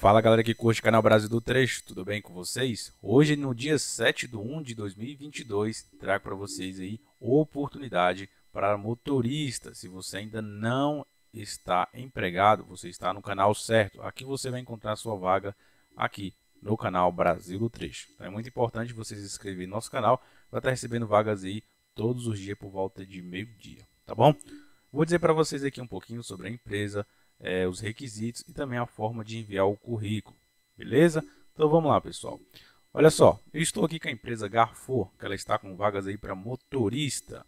Fala galera que curte o canal Brasil do Trecho, tudo bem com vocês? Hoje no dia 7 de 1 de 2022 trago para vocês aí oportunidade para motorista. Se você ainda não está empregado, você está no canal certo. Aqui você vai encontrar sua vaga aqui no canal Brasil do Trecho. Então é muito importante você se inscrever no nosso canal para estar tá recebendo vagas aí todos os dias por volta de meio-dia, tá bom? Vou dizer para vocês aqui um pouquinho sobre a empresa, é, os requisitos e também a forma de enviar o currículo. Beleza? Então vamos lá, pessoal. Olha só, eu estou aqui com a empresa Garfor, que ela está com vagas aí para motorista.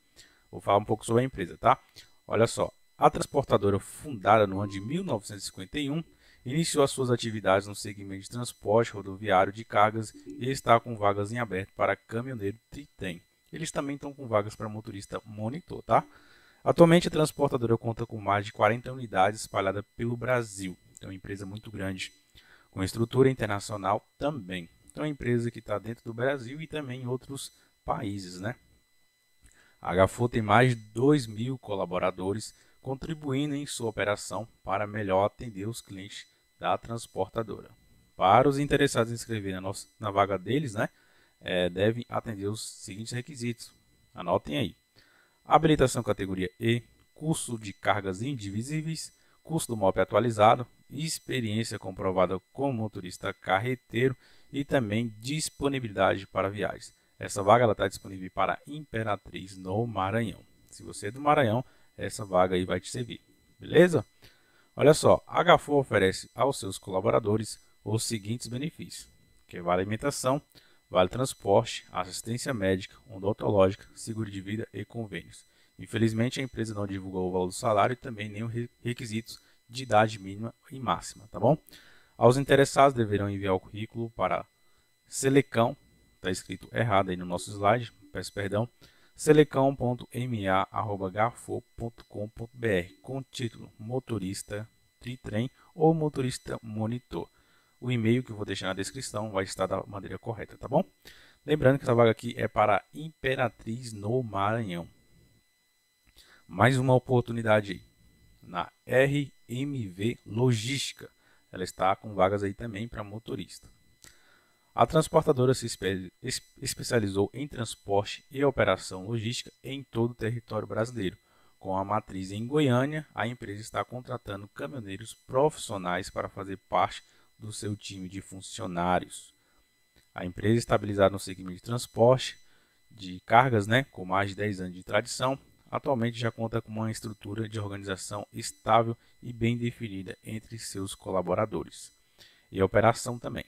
Vou falar um pouco sobre a empresa, tá? Olha só, a transportadora fundada no ano de 1951 iniciou as suas atividades no segmento de transporte rodoviário de cargas e está com vagas em aberto para caminhoneiro e Eles também estão com vagas para motorista monitor, tá? Atualmente, a transportadora conta com mais de 40 unidades espalhadas pelo Brasil. Então, é uma empresa muito grande, com estrutura internacional também. Então, é uma empresa que está dentro do Brasil e também em outros países, né? A HFO tem mais de 2 mil colaboradores, contribuindo em sua operação para melhor atender os clientes da transportadora. Para os interessados em inscrever na, nossa, na vaga deles, né, é, devem atender os seguintes requisitos. Anotem aí habilitação categoria E, curso de cargas indivisíveis, curso do MOP atualizado, experiência comprovada como motorista carreteiro e também disponibilidade para viagens. Essa vaga está disponível para Imperatriz no Maranhão. Se você é do Maranhão, essa vaga aí vai te servir, beleza? Olha só, a HFO oferece aos seus colaboradores os seguintes benefícios: que é vale alimentação, vale transporte, assistência médica, odontológica, seguro de vida e convênios. Infelizmente, a empresa não divulgou o valor do salário e também nem os requisitos de idade mínima e máxima, tá bom? Aos interessados deverão enviar o currículo para selecão, está escrito errado aí no nosso slide, peço perdão, selecão.ma.garfo.com.br com título motorista tritrem ou motorista monitor o e-mail que eu vou deixar na descrição vai estar da maneira correta, tá bom? Lembrando que essa vaga aqui é para Imperatriz no Maranhão. Mais uma oportunidade na RMV Logística. Ela está com vagas aí também para motorista. A transportadora se especializou em transporte e operação logística em todo o território brasileiro. Com a matriz em Goiânia, a empresa está contratando caminhoneiros profissionais para fazer parte do seu time de funcionários. A empresa é estabilizada no segmento de transporte de cargas, né, com mais de 10 anos de tradição, atualmente já conta com uma estrutura de organização estável e bem definida entre seus colaboradores. E a operação também.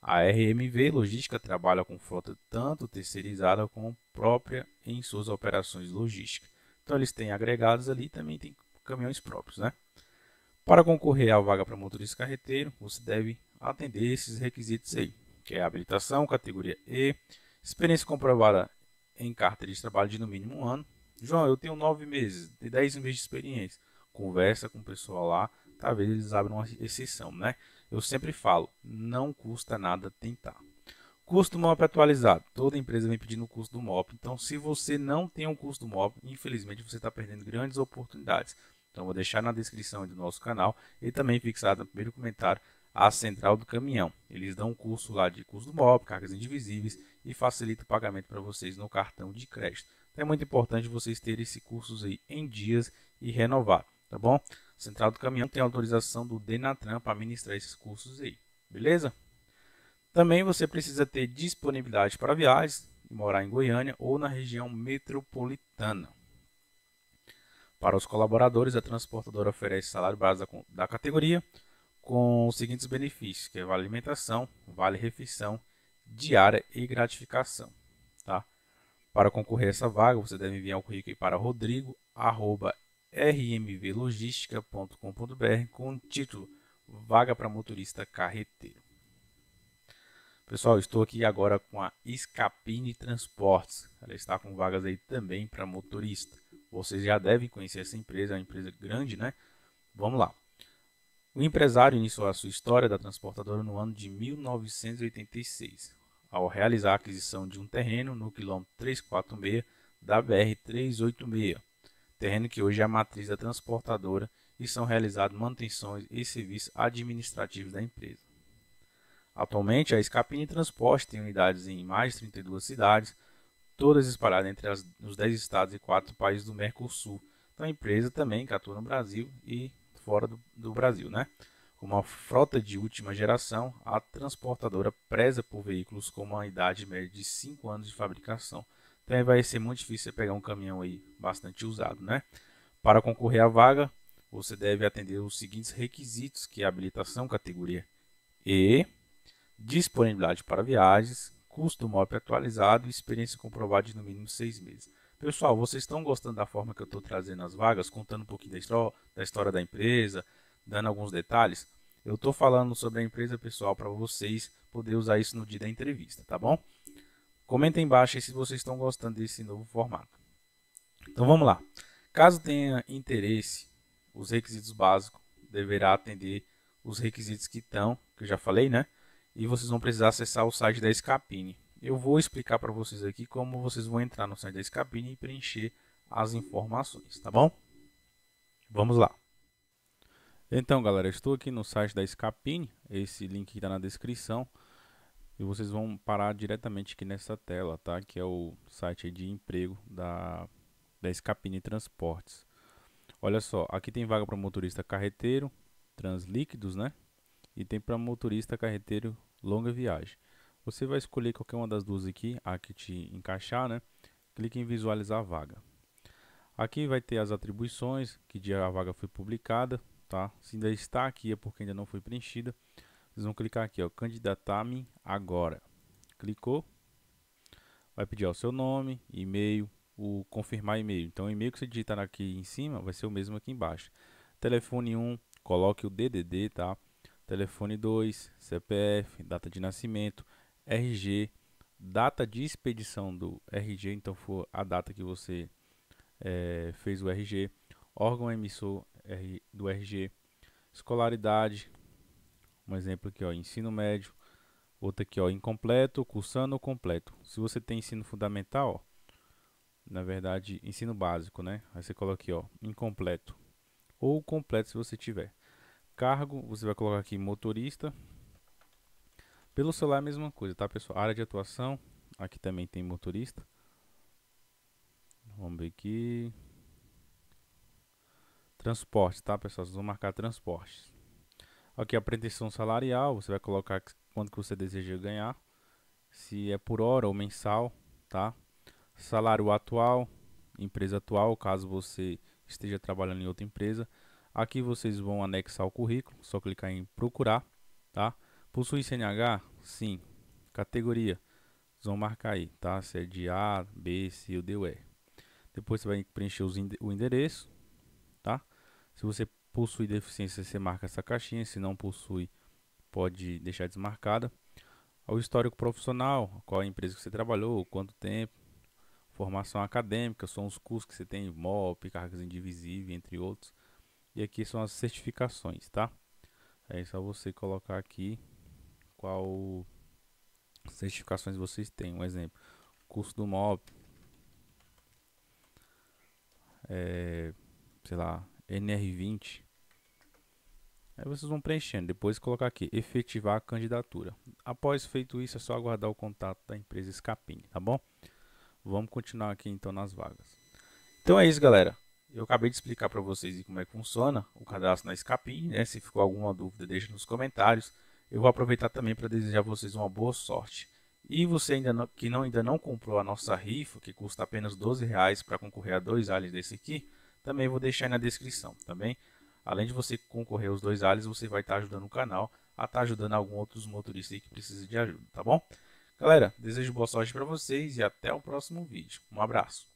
A RMV Logística trabalha com frota tanto terceirizada como própria em suas operações logísticas. Então eles têm agregados ali e também têm caminhões próprios, né? Para concorrer à vaga para motorista carreteiro, você deve atender esses requisitos aí, que é habilitação, categoria E, experiência comprovada em carteira de trabalho de no mínimo um ano. João, eu tenho nove meses, de dez meses de experiência. Conversa com o pessoal lá, talvez eles abram uma exceção, né? Eu sempre falo, não custa nada tentar. Custo MOP atualizado. Toda empresa vem pedindo o custo do MOP. Então, se você não tem um custo do MOP, infelizmente você está perdendo grandes oportunidades. Então vou deixar na descrição do nosso canal e também fixado no primeiro comentário a central do caminhão. Eles dão um curso lá de custo móvel, cargas indivisíveis e facilita o pagamento para vocês no cartão de crédito. Então é muito importante vocês terem esses cursos aí em dias e renovar, tá bom? A central do caminhão tem autorização do Denatran para ministrar esses cursos aí, beleza? Também você precisa ter disponibilidade para viagens e morar em Goiânia ou na região metropolitana. Para os colaboradores, a transportadora oferece salário base da categoria com os seguintes benefícios, que é vale alimentação, vale refeição, diária e gratificação. Tá? Para concorrer a essa vaga, você deve enviar o currículo para rodrigo.rmvlogistica.com.br com o título Vaga para Motorista Carreteiro. Pessoal, estou aqui agora com a Escapine Transportes. Ela está com vagas aí também para motorista. Vocês já devem conhecer essa empresa, é uma empresa grande, né? Vamos lá. O empresário iniciou a sua história da transportadora no ano de 1986, ao realizar a aquisição de um terreno no quilômetro 346 da BR-386, terreno que hoje é a matriz da transportadora e são realizadas manutenções e serviços administrativos da empresa. Atualmente, a Escapini Transporte tem unidades em mais de 32 cidades, todas espalhadas entre as, os 10 estados e 4 países do Mercosul. Então a empresa também atua no Brasil e fora do, do Brasil, né? uma frota de última geração, a transportadora preza por veículos com uma idade média de 5 anos de fabricação. Então vai ser muito difícil você pegar um caminhão aí bastante usado, né? Para concorrer à vaga, você deve atender os seguintes requisitos, que é habilitação categoria E, disponibilidade para viagens, custo MOP atualizado e experiência comprovada de no mínimo seis meses. Pessoal, vocês estão gostando da forma que eu estou trazendo as vagas, contando um pouquinho da história da empresa, dando alguns detalhes? Eu estou falando sobre a empresa pessoal para vocês poderem usar isso no dia da entrevista, tá bom? Comenta embaixo aí se vocês estão gostando desse novo formato. Então vamos lá. Caso tenha interesse, os requisitos básicos deverá atender os requisitos que estão, que eu já falei, né? e vocês vão precisar acessar o site da Escapine. Eu vou explicar para vocês aqui como vocês vão entrar no site da Escapine e preencher as informações, tá bom? Vamos lá. Então, galera, estou aqui no site da Escapine, esse link está na descrição, e vocês vão parar diretamente aqui nessa tela, tá? Que é o site de emprego da, da Escapine Transportes. Olha só, aqui tem vaga para motorista carreteiro, translíquidos, né? e tem para motorista carreteiro longa viagem. Você vai escolher qualquer uma das duas aqui, a que te encaixar, né? Clique em visualizar a vaga. Aqui vai ter as atribuições, que dia a vaga foi publicada, tá? Se ainda está aqui é porque ainda não foi preenchida. Vocês vão clicar aqui, ó, candidatar-me agora. Clicou. Vai pedir ó, o seu nome, e-mail, o confirmar e-mail. Então, o e-mail que você digitar aqui em cima vai ser o mesmo aqui embaixo. Telefone 1, coloque o DDD, tá? telefone 2, CPF, data de nascimento, RG, data de expedição do RG, então for a data que você é, fez o RG, órgão emissor R, do RG, escolaridade, um exemplo aqui, ó, ensino médio, outro aqui, ó, incompleto, cursando ou completo. Se você tem ensino fundamental, ó, na verdade, ensino básico, né? Aí você coloca aqui, ó, incompleto ou completo se você tiver. Cargo, você vai colocar aqui motorista. Pelo celular a mesma coisa, tá pessoal? Área de atuação, aqui também tem motorista. Vamos ver aqui. Transporte, tá pessoal? Vocês vão marcar transporte. Aqui a pretensão salarial, você vai colocar quanto que você deseja ganhar. Se é por hora ou mensal, tá? Salário atual, empresa atual, caso você esteja trabalhando em outra empresa. Aqui vocês vão anexar o currículo, só clicar em procurar, tá? Possui CNH? Sim. Categoria? Vocês vão marcar aí, tá? Se é de A, B, C ou D ou E. Depois você vai preencher o endereço, tá? Se você possui deficiência, você marca essa caixinha. Se não possui, pode deixar desmarcada. O histórico profissional, qual a empresa que você trabalhou, quanto tempo, formação acadêmica, são os cursos que você tem, MOP, cargas indivisíveis, entre outros. E aqui são as certificações, tá? É só você colocar aqui qual certificações vocês têm. Um exemplo, curso do MOB, é, sei lá, NR20. Aí vocês vão preenchendo, depois colocar aqui, efetivar a candidatura. Após feito isso, é só aguardar o contato da empresa Escapim, tá bom? Vamos continuar aqui então nas vagas. Então é isso, galera. Eu acabei de explicar para vocês como é que funciona o cadastro na Escapim, né? Se ficou alguma dúvida, deixa nos comentários. Eu vou aproveitar também para desejar a vocês uma boa sorte. E você ainda não, que não, ainda não comprou a nossa rifa, que custa apenas 12 reais para concorrer a dois aliens desse aqui, também vou deixar aí na descrição, tá Além de você concorrer aos dois aliens, você vai estar tá ajudando o canal a estar tá ajudando algum outros motoristas que precisam de ajuda, tá bom? Galera, desejo boa sorte para vocês e até o próximo vídeo. Um abraço!